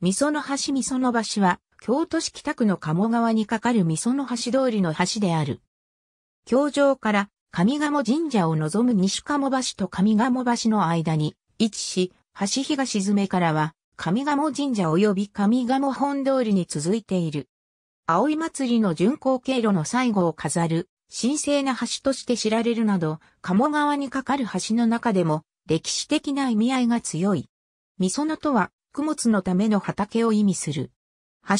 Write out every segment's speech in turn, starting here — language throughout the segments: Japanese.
みその橋みその橋は、京都市北区の鴨川に架かるみその橋通りの橋である。京城から上鴨神社を望む西鴨橋と上鴨橋の間に位置し、橋東詰からは上鴨神社及び上鴨本通りに続いている。葵祭りの巡行経路の最後を飾る神聖な橋として知られるなど、鴨川に架かる橋の中でも歴史的な意味合いが強い。みそのとは作物のための畑を意味する。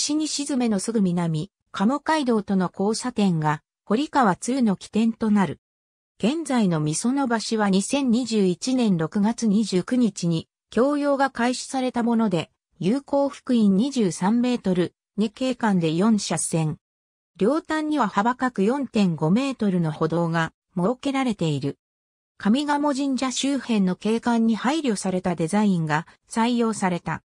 橋に沈めのすぐ南、鴨街道との交差点が、堀川通の起点となる。現在の御園の橋は2021年6月29日に、供用が開始されたもので、有効福音23メートル、2景間で4車線。両端には幅角4.5メートルの歩道が設けられている。上賀茂神社周辺の景観に配慮されたデザインが採用された。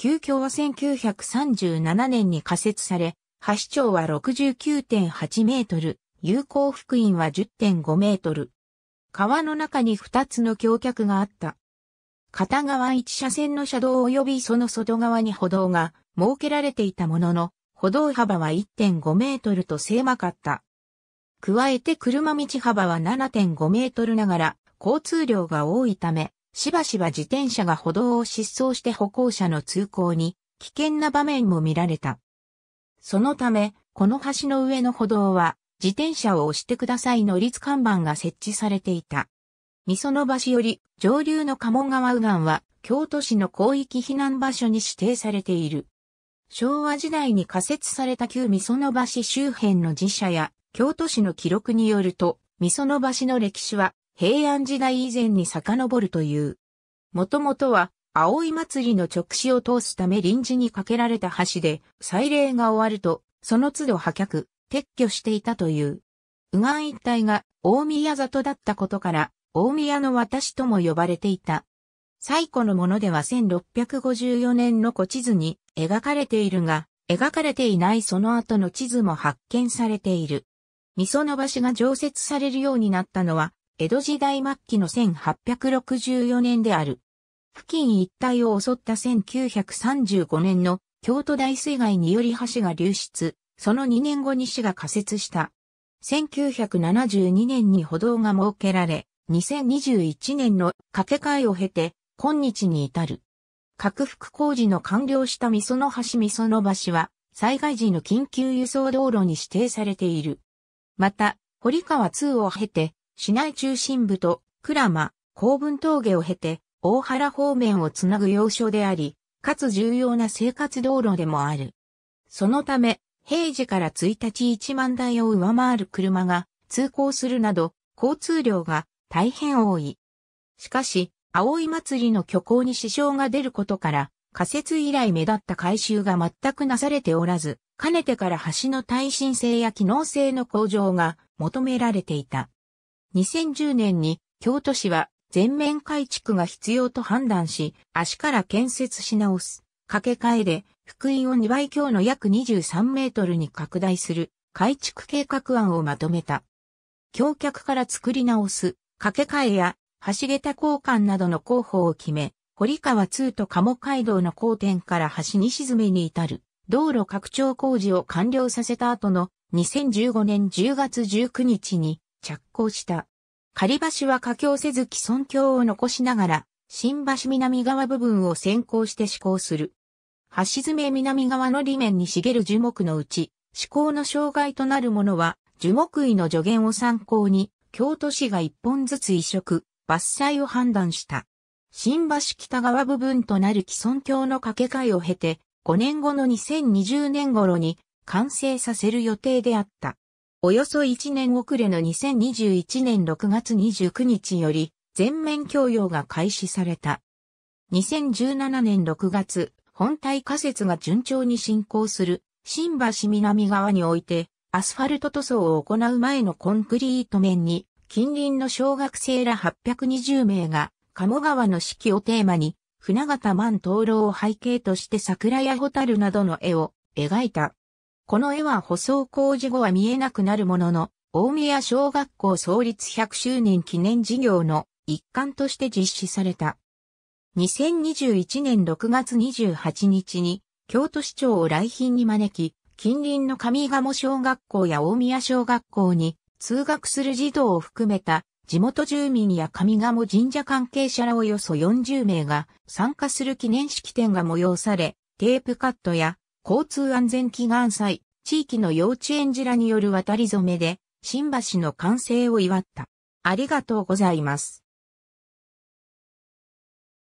旧橋は1937年に仮設され、橋長は69.8メートル、有効福音は10.5メートル。川の中に2つの橋脚があった。片側1車線の車道及びその外側に歩道が設けられていたものの、歩道幅は1.5メートルと狭かった。加えて車道幅は7.5メートルながら交通量が多いため、しばしば自転車が歩道を疾走して歩行者の通行に危険な場面も見られた。そのため、この橋の上の歩道は、自転車を押してくださいの立看板が設置されていた。みその橋より上流の鴨川右岸は京都市の広域避難場所に指定されている。昭和時代に仮設された旧みその橋周辺の寺社や京都市の記録によると、みその橋の歴史は平安時代以前に遡るという。もともとは、葵祭の直視を通すため臨時に架けられた橋で、祭礼が終わると、その都度破却、撤去していたという。右岸一帯が大宮里だったことから、大宮の私とも呼ばれていた。最古のものでは1654年の古地図に描かれているが、描かれていないその後の地図も発見されている。味噌の橋が常設されるようになったのは、江戸時代末期の1864年である。付近一帯を襲った1935年の京都大水害により橋が流出、その2年後に市が仮設した。1972年に歩道が設けられ、2021年の掛け替えを経て、今日に至る。拡幅工事の完了した味噌の橋味噌の橋は、災害時の緊急輸送道路に指定されている。また、堀川2を経て、市内中心部と鞍馬、高文峠を経て、大原方面をつなぐ要所であり、かつ重要な生活道路でもある。そのため、平時から1日1万台を上回る車が通行するなど、交通量が大変多い。しかし、葵祭りの虚構に支障が出ることから、仮設以来目立った改修が全くなされておらず、かねてから橋の耐震性や機能性の向上が求められていた。2010年に京都市は全面改築が必要と判断し、足から建設し直す、掛け替えで、福音を2倍強の約23メートルに拡大する改築計画案をまとめた。橋脚から作り直す、架け替えや、橋桁交換などの候補を決め、堀川2と鴨街道の交点から橋に沈めに至る、道路拡張工事を完了させた後の2015年10月19日に、着工した。仮橋は架橋せず既存橋を残しながら、新橋南側部分を先行して施行する。橋詰南側の裏面に茂る樹木のうち、施行の障害となるものは、樹木医の助言を参考に、京都市が一本ずつ移植、伐採を判断した。新橋北側部分となる既存橋の架け替えを経て、5年後の2020年頃に完成させる予定であった。およそ1年遅れの2021年6月29日より全面供用が開始された。2017年6月、本体仮設が順調に進行する新橋南側においてアスファルト塗装を行う前のコンクリート面に近隣の小学生ら820名が鴨川の四季をテーマに船形万灯籠を背景として桜や蛍などの絵を描いた。この絵は舗装工事後は見えなくなるものの、大宮小学校創立100周年記念事業の一環として実施された。2021年6月28日に京都市長を来賓に招き、近隣の上賀茂小学校や大宮小学校に通学する児童を含めた地元住民や上賀茂神社関係者らおよそ40名が参加する記念式典が催され、テープカットや交通安全祈願祭、地域の幼稚園児らによる渡り染めで、新橋の完成を祝った。ありがとうございます。